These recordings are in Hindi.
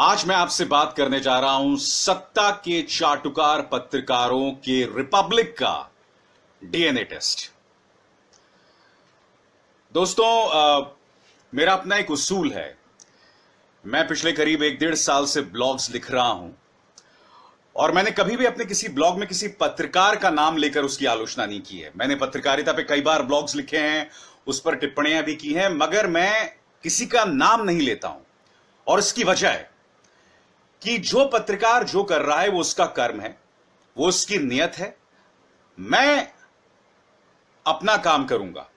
आज मैं आपसे बात करने जा रहा हूं सत्ता के चाटुकार पत्रकारों के रिपब्लिक का डीएनए टेस्ट दोस्तों आ, मेरा अपना एक उसूल है मैं पिछले करीब एक डेढ़ साल से ब्लॉग्स लिख रहा हूं और मैंने कभी भी अपने किसी ब्लॉग में किसी पत्रकार का नाम लेकर उसकी आलोचना नहीं की है मैंने पत्रकारिता पे कई बार ब्लॉग्स लिखे हैं उस पर टिप्पणियां भी की हैं मगर मैं किसी का नाम नहीं लेता हूं और इसकी वजह है कि जो पत्रकार जो कर रहा है वो उसका कर्म है वो उसकी नियत है मैं अपना काम करूंगा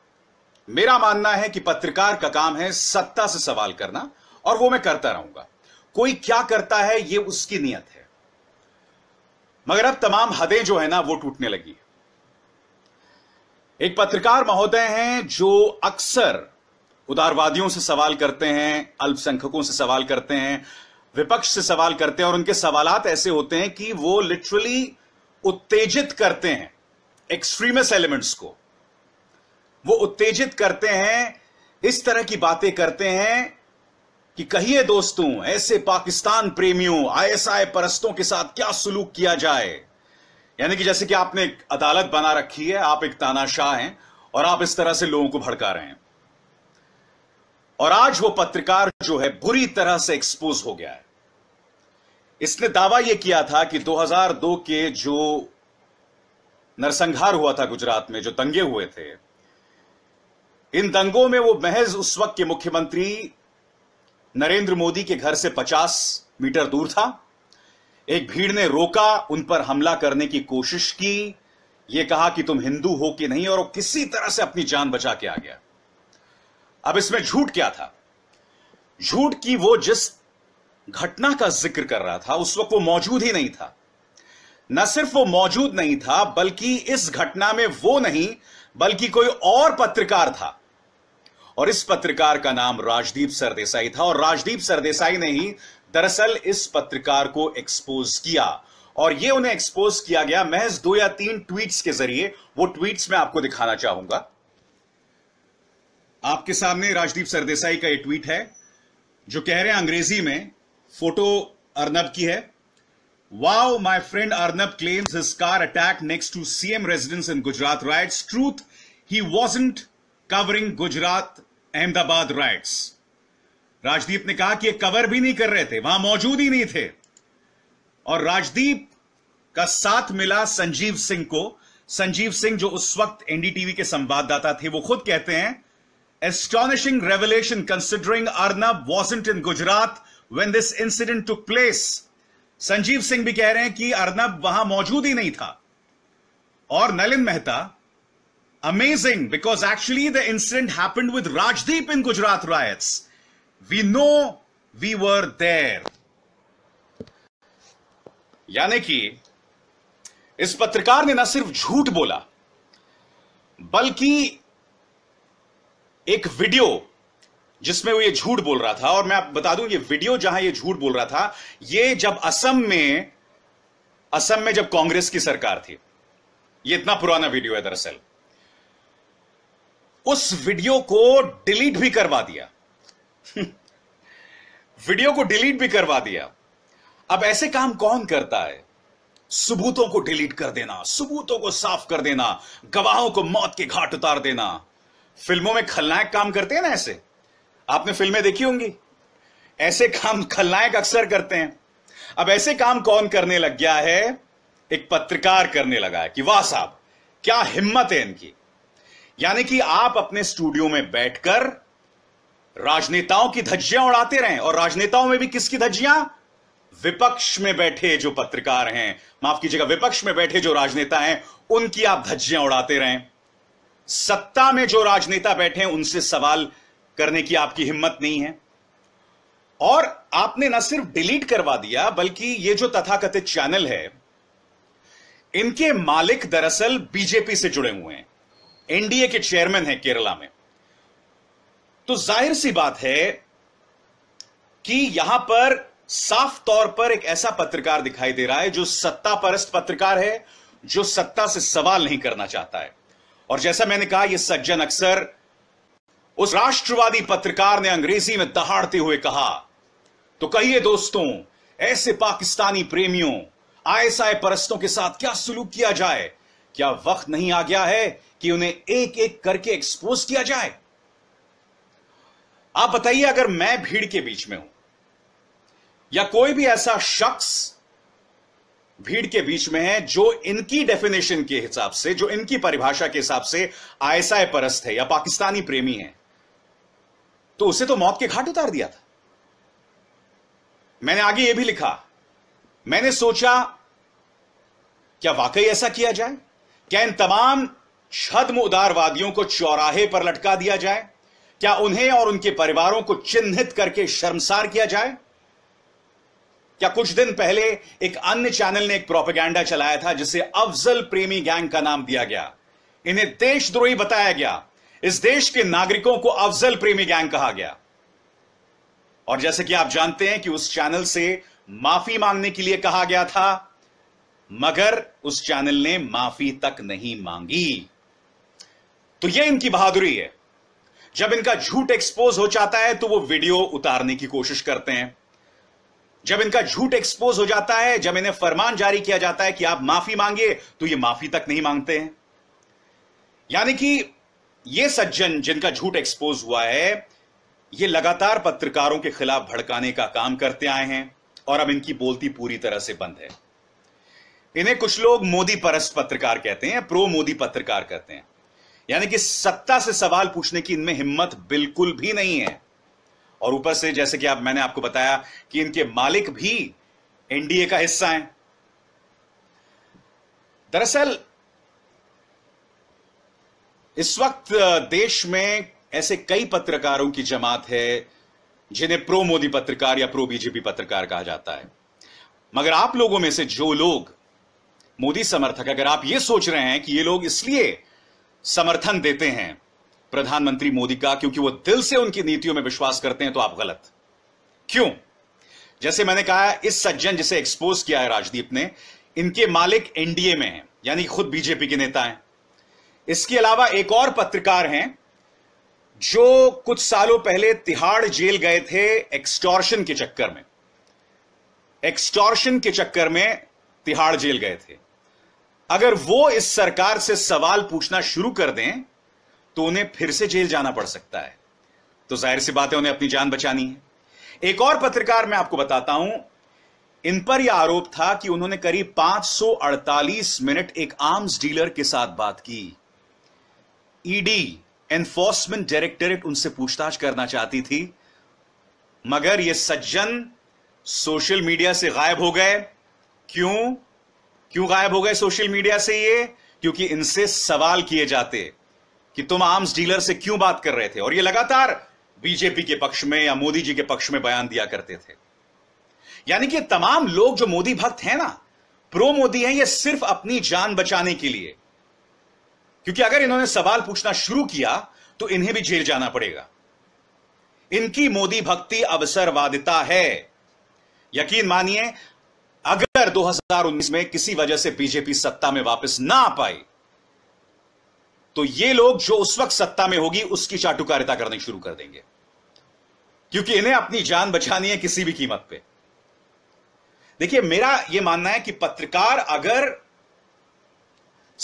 मेरा मानना है कि पत्रकार का काम है सत्ता से सवाल करना और वो मैं करता रहूंगा कोई क्या करता है ये उसकी नियत है मगर अब तमाम हदें जो है ना वो टूटने लगी एक पत्रकार महोदय हैं जो अक्सर उदारवादियों से सवाल करते हैं अल्पसंख्यकों से सवाल करते हैं विपक्ष से सवाल करते हैं और उनके सवाल ऐसे होते हैं कि वो लिटरली उत्तेजित करते हैं एक्सट्रीमिस्ट एलिमेंट्स को वो उत्तेजित करते हैं इस तरह की बातें करते हैं कि कहिए दोस्तों ऐसे पाकिस्तान प्रेमियों आईएसआई परस्तों के साथ क्या सुलूक किया जाए यानी कि जैसे कि आपने एक अदालत बना रखी है आप एक तानाशाह हैं और आप इस तरह से लोगों को भड़का रहे हैं और आज वो पत्रकार जो है बुरी तरह से एक्सपोज हो गया है इसने दावा यह किया था कि 2002 के जो नरसंहार हुआ था गुजरात में जो दंगे हुए थे इन दंगों में वो महज उस वक्त के मुख्यमंत्री नरेंद्र मोदी के घर से 50 मीटर दूर था एक भीड़ ने रोका उन पर हमला करने की कोशिश की यह कहा कि तुम हिंदू हो कि नहीं और किसी तरह से अपनी जान बचा के आ गया अब इसमें झूठ क्या था झूठ की वो जिस घटना का जिक्र कर रहा था उस वक्त वो मौजूद ही नहीं था न सिर्फ वो मौजूद नहीं था बल्कि इस घटना में वो नहीं बल्कि कोई और पत्रकार था और इस पत्रकार का नाम राजदीप सरदेसाई था और राजदीप सरदेसाई ने ही दरअसल इस पत्रकार को एक्सपोज किया और ये उन्हें एक्सपोज किया गया महज दो या तीन ट्वीट्स के जरिए वो ट्वीट्स मैं आपको दिखाना चाहूंगा आपके सामने राजदीप सरदेसाई का एक ट्वीट है जो कह रहे हैं अंग्रेजी में फोटो अर्नब की है wow my friend Arnab claims his car attack next to CM residence in Gujarat riots truth he wasn't covering Gujarat Ahmedabad riots Rajdeep ने कहा कि ये कवर भी नहीं कर रहे थे वहां मौजूद ही नहीं थे और राजदीप का साथ मिला संजीव सिंह को संजीव सिंह जो उस वक्त एनडीटीवी के संवाददाता थे वो खुद कहते हैं Astonishing revelation considering Arnab wasn't in Gujarat when this incident took place. Sanjeev Singh भी कह रहे हैं कि अर्नब वहां मौजूद ही नहीं था और Nalin Mehta amazing because actually the incident happened with Rajdeep in Gujarat riots we know we were there यानी कि इस पत्रकार ने न सिर्फ झूठ बोला बल्कि एक वीडियो जिसमें वो ये झूठ बोल रहा था और मैं आप बता दूं ये वीडियो जहां ये झूठ बोल रहा था ये जब असम में असम में जब कांग्रेस की सरकार थी ये इतना पुराना वीडियो है दरअसल उस वीडियो को डिलीट भी करवा दिया वीडियो को डिलीट भी करवा दिया अब ऐसे काम कौन करता है सबूतों को डिलीट कर देना सबूतों को साफ कर देना गवाहों को मौत के घाट उतार देना फिल्मों में खलनायक काम करते हैं ना ऐसे आपने फिल्में देखी होंगी ऐसे काम खलनायक अक्सर करते हैं अब ऐसे काम कौन करने लग गया है एक पत्रकार करने लगा है कि वाह साहब क्या हिम्मत है इनकी यानी कि आप अपने स्टूडियो में बैठकर राजनेताओं की धज्जियां उड़ाते रहे और राजनेताओं में भी किसकी धज्जियां विपक्ष में बैठे जो पत्रकार हैं माफ कीजिएगा विपक्ष में बैठे जो राजनेता हैं उनकी आप धज्जियां उड़ाते रहें सत्ता में जो राजनेता बैठे हैं उनसे सवाल करने की आपकी हिम्मत नहीं है और आपने ना सिर्फ डिलीट करवा दिया बल्कि ये जो तथाकथित चैनल है इनके मालिक दरअसल बीजेपी से जुड़े हुए हैं एनडीए के चेयरमैन हैं केरला में तो जाहिर सी बात है कि यहां पर साफ तौर पर एक ऐसा पत्रकार दिखाई दे रहा है जो सत्ता परस्त पत्रकार है जो सत्ता से सवाल नहीं करना चाहता है और जैसा मैंने कहा यह सज्जन अक्सर उस राष्ट्रवादी पत्रकार ने अंग्रेजी में दहाड़ते हुए कहा तो कहिए दोस्तों ऐसे पाकिस्तानी प्रेमियों आईएसआई परस्तों के साथ क्या सुलूक किया जाए क्या वक्त नहीं आ गया है कि उन्हें एक एक करके एक्सपोज किया जाए आप बताइए अगर मैं भीड़ के बीच में हूं या कोई भी ऐसा शख्स भीड़ के बीच में है जो इनकी डेफिनेशन के हिसाब से जो इनकी परिभाषा के हिसाब से आईएसआई परस्त है या पाकिस्तानी प्रेमी है तो उसे तो मौत के घाट उतार दिया था मैंने आगे यह भी लिखा मैंने सोचा क्या वाकई ऐसा किया जाए क्या इन तमाम छद्म उदारवादियों को चौराहे पर लटका दिया जाए क्या उन्हें और उनके परिवारों को चिन्हित करके शर्मसार किया जाए क्या कुछ दिन पहले एक अन्य चैनल ने एक प्रोपेगेंडा चलाया था जिसे अफजल प्रेमी गैंग का नाम दिया गया इन्हें देशद्रोही बताया गया इस देश के नागरिकों को अफजल प्रेमी गैंग कहा गया और जैसे कि आप जानते हैं कि उस चैनल से माफी मांगने के लिए कहा गया था मगर उस चैनल ने माफी तक नहीं मांगी तो यह इनकी बहादुरी है जब इनका झूठ एक्सपोज हो जाता है तो वो वीडियो उतारने की कोशिश करते हैं जब इनका झूठ एक्सपोज हो जाता है जब इन्हें फरमान जारी किया जाता है कि आप माफी मांगिए तो ये माफी तक नहीं मांगते हैं यानी कि ये सज्जन जिनका झूठ एक्सपोज हुआ है ये लगातार पत्रकारों के खिलाफ भड़काने का काम करते आए हैं और अब इनकी बोलती पूरी तरह से बंद है इन्हें कुछ लोग मोदी परस्त पत्रकार कहते हैं प्रो मोदी पत्रकार कहते हैं यानी कि सत्ता से सवाल पूछने की इनमें हिम्मत बिल्कुल भी नहीं है और ऊपर से जैसे कि आप मैंने आपको बताया कि इनके मालिक भी एनडीए का हिस्सा हैं दरअसल इस वक्त देश में ऐसे कई पत्रकारों की जमात है जिन्हें प्रो मोदी पत्रकार या प्रो बीजेपी पत्रकार कहा जाता है मगर आप लोगों में से जो लोग मोदी समर्थक अगर आप ये सोच रहे हैं कि ये लोग इसलिए समर्थन देते हैं प्रधानमंत्री मोदी का क्योंकि वो दिल से उनकी नीतियों में विश्वास करते हैं तो आप गलत क्यों जैसे मैंने कहा इस सज्जन जिसे एक्सपोज किया है राजदीप ने इनके मालिक एनडीए में है यानी खुद बीजेपी के नेता हैं इसके अलावा एक और पत्रकार हैं जो कुछ सालों पहले तिहाड़ जेल गए थे एक्सटॉर्शन के चक्कर में एक्सटॉर्शन के चक्कर में तिहाड़ जेल गए थे अगर वो इस सरकार से सवाल पूछना शुरू कर दें तो उन्हें फिर से जेल जाना पड़ सकता है तो जाहिर सी बात है उन्हें अपनी जान बचानी है एक और पत्रकार मैं आपको बताता हूं इन पर यह आरोप था कि उन्होंने करीब 548 मिनट एक आर्म्स डीलर के साथ बात की ईडी एनफोर्समेंट डायरेक्टरेट उनसे पूछताछ करना चाहती थी मगर यह सज्जन सोशल मीडिया से गायब हो गए क्यों क्यों गायब हो गए सोशल मीडिया से ये क्योंकि इनसे सवाल किए जाते कि तुम आर्म्स डीलर से क्यों बात कर रहे थे और ये लगातार बीजेपी के पक्ष में या मोदी जी के पक्ष में बयान दिया करते थे यानी कि तमाम लोग जो मोदी भक्त हैं ना प्रो मोदी हैं ये सिर्फ अपनी जान बचाने के लिए क्योंकि अगर इन्होंने सवाल पूछना शुरू किया तो इन्हें भी जेल जाना पड़ेगा इनकी मोदी भक्ति अवसरवादिता है यकीन मानिए अगर 2019 में किसी वजह से बीजेपी सत्ता में वापस ना आ पाई तो ये लोग जो उस वक्त सत्ता में होगी उसकी चाटुकारिता करनी शुरू कर देंगे क्योंकि इन्हें अपनी जान बचानी है किसी भी कीमत पे देखिए मेरा यह मानना है कि पत्रकार अगर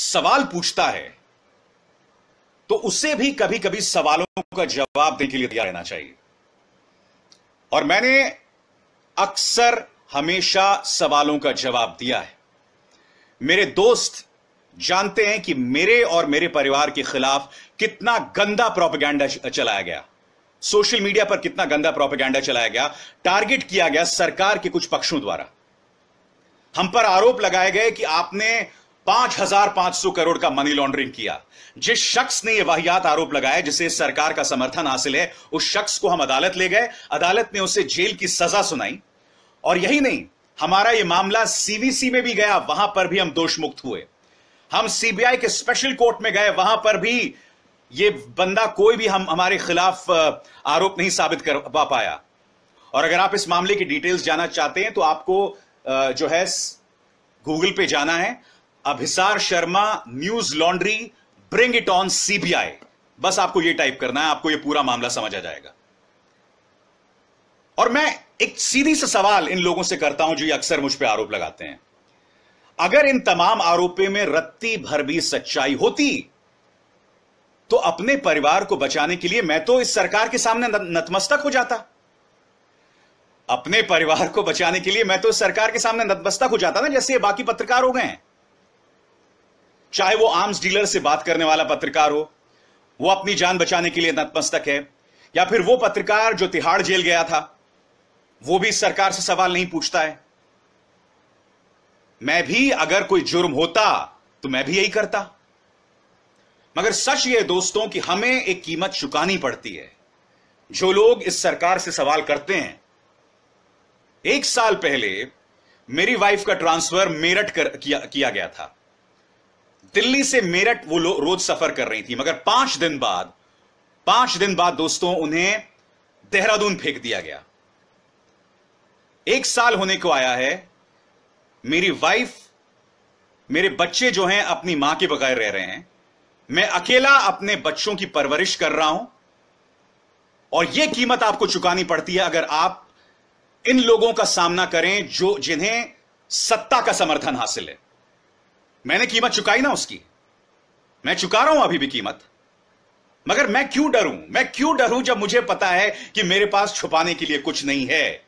सवाल पूछता है तो उसे भी कभी कभी सवालों का जवाब देने के लिए तैयार रहना चाहिए और मैंने अक्सर हमेशा सवालों का जवाब दिया है मेरे दोस्त जानते हैं कि मेरे और मेरे परिवार के खिलाफ कितना गंदा प्रोपेगेंडा चलाया गया सोशल मीडिया पर कितना गंदा प्रोपेगेंडा चलाया गया टारगेट किया गया सरकार के कुछ पक्षों द्वारा हम पर आरोप लगाए गए कि आपने 5,500 करोड़ का मनी लॉन्ड्रिंग किया जिस शख्स ने यह वाहियात आरोप लगाया जिसे सरकार का समर्थन हासिल है उस शख्स को हम अदालत ले गए अदालत ने उसे जेल की सजा सुनाई और यही नहीं हमारा यह मामला सीवीसी में भी गया वहां पर भी हम दोष मुक्त हुए हम सीबीआई के स्पेशल कोर्ट में गए वहां पर भी ये बंदा कोई भी हम हमारे खिलाफ आरोप नहीं साबित कर पा पाया और अगर आप इस मामले की डिटेल्स जानना चाहते हैं तो आपको जो है गूगल पे जाना है Abhisar Sharma news laundry bring it on CBI बस आपको यह टाइप करना है आपको यह पूरा मामला समझा जाएगा और मैं एक सीधी से सवाल इन लोगों से करता हूं जो ये अक्सर मुझ पर आरोप लगाते हैं अगर इन तमाम आरोपों में रत्ती भर भी सच्चाई होती तो अपने परिवार को बचाने के लिए मैं तो इस सरकार के सामने नतमस्तक हो जाता अपने परिवार को बचाने के लिए मैं तो इस सरकार के सामने नतमस्तक हो जाता ना जैसे ये बाकी पत्रकार हो गए हैं चाहे वो आर्म्स डीलर से बात करने वाला पत्रकार हो वो अपनी जान बचाने के लिए नतमस्तक है या फिर वो पत्रकार जो तिहाड़ जेल गया था वो भी सरकार से सवाल नहीं पूछता है मैं भी अगर कोई जुर्म होता तो मैं भी यही करता मगर सच यह दोस्तों कि हमें एक कीमत चुकानी पड़ती है जो लोग इस सरकार से सवाल करते हैं एक साल पहले मेरी वाइफ का ट्रांसफर मेरठ कर, किया, किया गया था दिल्ली से मेरठ वो रोज सफर कर रही थी मगर पांच दिन बाद पांच दिन बाद दोस्तों उन्हें देहरादून फेंक दिया गया एक साल होने को आया है मेरी वाइफ मेरे बच्चे जो हैं अपनी मां के बगैर रह रहे हैं मैं अकेला अपने बच्चों की परवरिश कर रहा हूं और यह कीमत आपको चुकानी पड़ती है अगर आप इन लोगों का सामना करें जो जिन्हें सत्ता का समर्थन हासिल है मैंने कीमत चुकाई ना उसकी मैं चुका रहा हूं अभी भी कीमत मगर मैं क्यों डरूं मैं क्यों डरूं जब मुझे पता है कि मेरे पास छुपाने के लिए कुछ नहीं है